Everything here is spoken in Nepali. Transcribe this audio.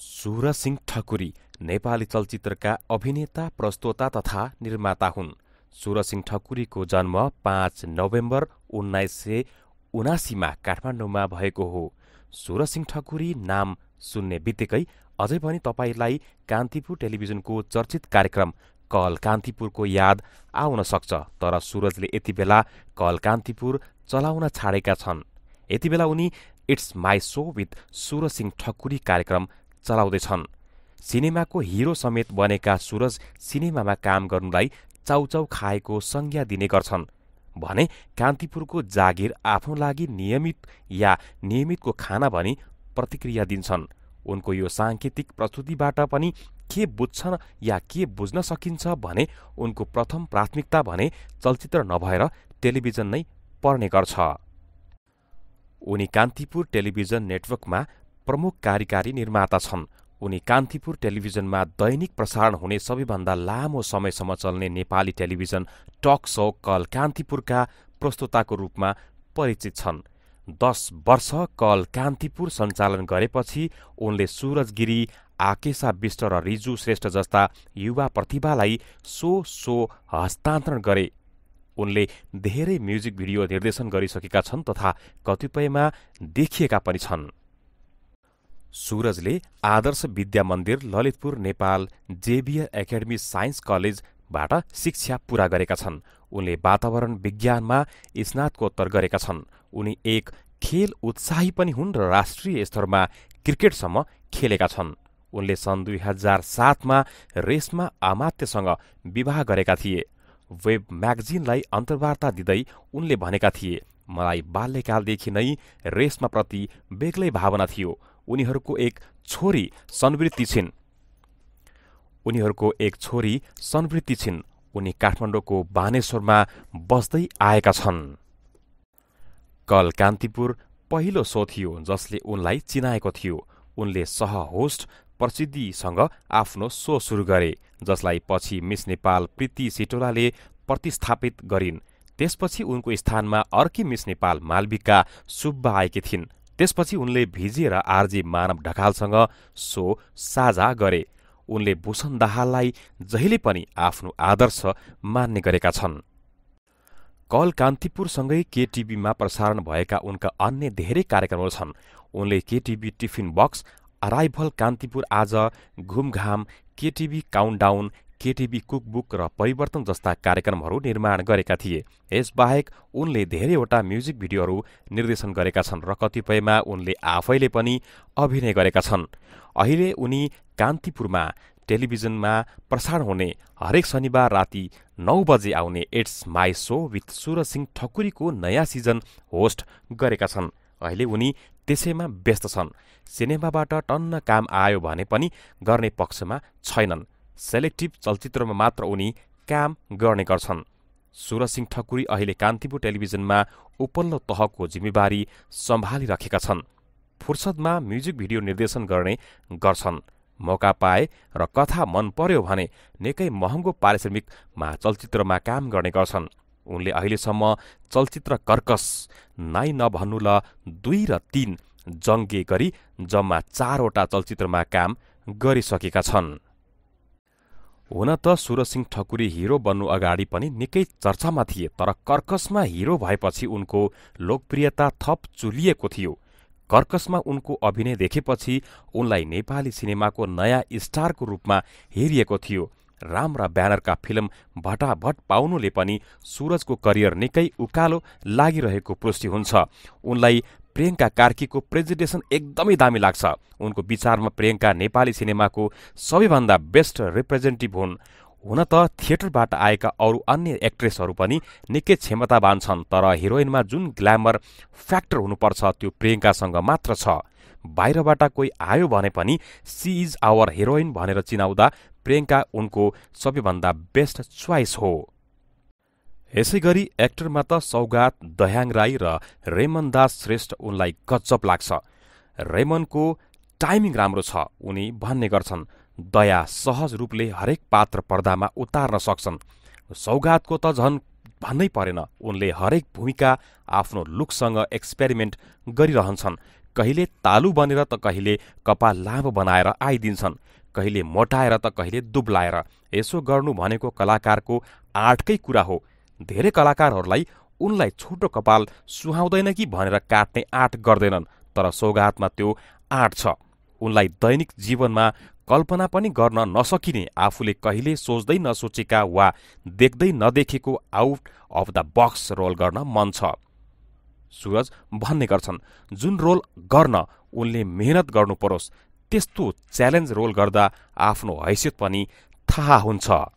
सिंह ठकुरी नेपाली चलचित्रका अभिनेता प्रस्तोता तथा निर्माता हुन् सिंह ठकुरीको जन्म पाँच नोभेम्बर उन्नाइस सय उनासीमा काठमाडौँमा भएको हो सिंह ठकुरी नाम सुन्ने बित्तिकै अझै पनि तपाईँलाई कान्तिपुर टेलिभिजनको चर्चित कार्यक्रम कल कान्तिपुरको याद आउन सक्छ तर सुरजले यति बेला कल कान्तिपुर चलाउन छाडेका छन् यति बेला उनी it's my show with Sursingh Thakuri कार्यक्रम चलाउँदैछन् सिनेमाको हिरो समेत बनेका सुरज सिनेमामा काम गर्नुलाई चाउचाउ खाएको संज्ञा दिने गर्छन् भने कान्तिपुरको जागिर आफ्नो लागि नियमित या नियमितको खाना भनी प्रतिक्रिया दिन्छन् उनको यो साङ्केतिक प्रस्तुतिबाट पनि के बुझ्छन् या के बुझ्न सकिन्छ भने उनको प्रथम प्राथमिकता भने चलचित्र नभएर टेलिभिजन नै पर्ने गर्छ उनी कान्तिपुर टेलिभिजन नेटवर्कमा प्रमुख कार्यकारी निर्माता छन् उनी कान्तिपुर टेलिभिजनमा दैनिक प्रसारण हुने सबैभन्दा लामो समयसम्म चल्ने Nepali television talk show call कान्तिपुरका प्रस्तोताको रूपमा परिचित छन् दस वर्ष कल कान्तिपुर सञ्चालन गरेपछि उनले सुरज आकेशा विष्ट र रिजु श्रेष्ठ जस्ता युवा प्रतिभालाई सो सो हस्तान्तरण गरे उनले धेरै म्युजिक भिडियो निर्देशन गरिसकेका छन् तथा कतिपयमा देखिएका पनि छन् सूरजले आदर्श विद्या मन्दिर ललितपुर नेपाल जेबियर एकाडेमी साइन्स कलेजबाट शिक्षा पूरा गरेका छन् उनले वातावरण विज्ञानमा स्नातकोत्तर गरेका छन् उनी एक खेल उत्साही पनि हुन् र राष्ट्रिय स्तरमा क्रिकेटसम्म खेलेका छन् उनले सन् दुई हजार सातमा रेशमा आमात्यसँग विवाह गरेका थिए वेब म्यागजिनलाई अन्तर्वार्ता दिँदै उनले भनेका थिए मलाई बाल्यकालदेखि नै प्रति बेग्लै भावना थियो उनीहरूको एक छोरी सन्वृत्ति छिन् उनीहरूको एक छोरी सन्वृत्ति छिन् उनी काठमाडौँको बानेश्वरमा बस्दै आएका छन् कल कान्तिपुर पहिलो सो थियो जसले उनलाई चिनाएको थियो उनले सहहोस्ट प्रसिद्धिसँग आफ्नो सो सुरु गरे जसलाई पछि मिस नेपाल प्रीति सिटोलाले प्रतिस्थापित गरिन् त्यसपछि उनको स्थानमा अर्की मिस नेपाल मालविका सुब्बा आएकी थिइन् त्यसपछि उनले भिजे र आरजी मानव ढकालसँग सो साझा गरे उनले भूषण दाहाललाई जहिले पनि आफ्नो आदर्श मान्ने गरेका छन् कल कान्तिपुरसँगै केटिभीमा प्रसारण भएका उनका अन्य धेरै कार्यक्रमहरू छन् उनले KTV tiffin box arrival Kantipur आज घुमघाम केटिभी काउन्टडाउन केटिभी कुकबुक र परिवर्तन जस्ता कार्यक्रमहरू निर्माण गरेका थिए यसबाहेक उनले धेरैवटा म्युजिक भिडियोहरू निर्देशन गरेका छन् र कतिपयमा उनले आफैले पनि अभिनय गरेका छन् अहिले उनी कान्तिपुरमा टेलिभिजनमा प्रसारण हुने हरेक शनिबार राति नौ बजे आउने it's my show with Singh ठकुरीको नयाँ सिजन होस्ट गरेका छन् अहिले उनी त्यसैमा व्यस्त छन् सिनेमाबाट टन्न काम आयो भने पनि गर्ने पक्षमा छैनन् सेलेक्टिभ चलचित्रमा मात्र उनी काम गर्ने गर्छन् सिंह ठकुरी अहिले कान्तिपुर टेलिभिजनमा उपल्लो तहको जिम्मेवारी सम्हालिराखेका छन् फुर्सदमा म्युजिक भिडियो निर्देशन गर्ने गर्छन् मौका पाए र कथा मन पर्यो भने निकै महँगो पारिश्रमिकमा चलचित्रमा काम गर्ने गर्छन् उनले अहिलेसम्म चलचित्र कर्कस नाइ नभन्नु ल दुई र तीन जङ्गे गरी जम्मा चारवटा चलचित्रमा काम गरिसकेका छन् हुन त सुरसिंह ठकुरी हिरो बन्नु अगाडि पनि निकै चर्चामा थिए तर कर्कसमा हिरो भएपछि उनको लोकप्रियता थप चुलिएको थियो कर्कसमा उनको अभिनय देखेपछि उनलाई नेपाली सिनेमाको नयाँ स्टारको रूपमा हेरिएको थियो राम र ब्यानरका फिल्म भटाभट पाउनुले पनि सुरजको करियर निकै उकालो लागिरहेको पुष्टि हुन्छ उनलाई प्रियङ्का कार्कीको प्रेजेन्टेसन एकदमै दामी लाग्छ उनको विचारमा प्रियङ्का नेपाली सिनेमाको सबैभन्दा बेस्ट रिप्रेजेन्टेटिभ हुन् हुन त थिएटरबाट आएका अरू अन्य एक्ट्रेसहरू पनि निकै क्षमतावान छन् तर हिरोइनमा जुन ग्ल्यामर फ्याक्टर हुनुपर्छ त्यो प्रियङ्कासँग मात्र छ बाहिरबाट कोही आयो भने पनि सी इज आवर हिरोइन भनेर चिनाउँदा प्रियङ्का उनको सबैभन्दा बेस्ट च्वाइस हो यसै गरी एक्टर माता सौगात दह्याङ राई र रेमन दास श्रेष्ठ उनलाई गजब लाग्छ रेमनको टाइमिङ राम्रो छ उनी भन्ने गर्छन् दया सहज रूपले हरेक पात्र पर्दामा उतार्न सक्छन् सौगातको त झन् भन्नै परेन उनले हरेक भूमिका आफ्नो लुकसँग एक्सपेरिमेन्ट गरिरहन्छन् कहिले तालु बनेर त कहिले कपाल लामो बनाएर आइदिन्छन् कहिले मोटाएर त कहिले दुब्लाएर यसो गर्नु भनेको कलाकारको आर्टकै कुरा हो धेरै कलाकारहरूलाई उनलाई छोटो कपाल सुहाउँदैन कि भनेर काट्ने आँट गर्दैनन् तर सौगातमा त्यो आँट छ उनलाई दैनिक जीवनमा कल्पना पनि गर्न नसकिने आफूले कहिले सोच्दै नसोचेका वा देख्दै नदेखेको out of the box role गर्न मन छ सूरज भन्ने गर्छन् जुन रोल गर्न उनले मेहनत गर्नुपरोस् त्यस्तो च्यालेन्ज रोल गर्दा आफ्नो हैसियत पनि थाहा हुन्छ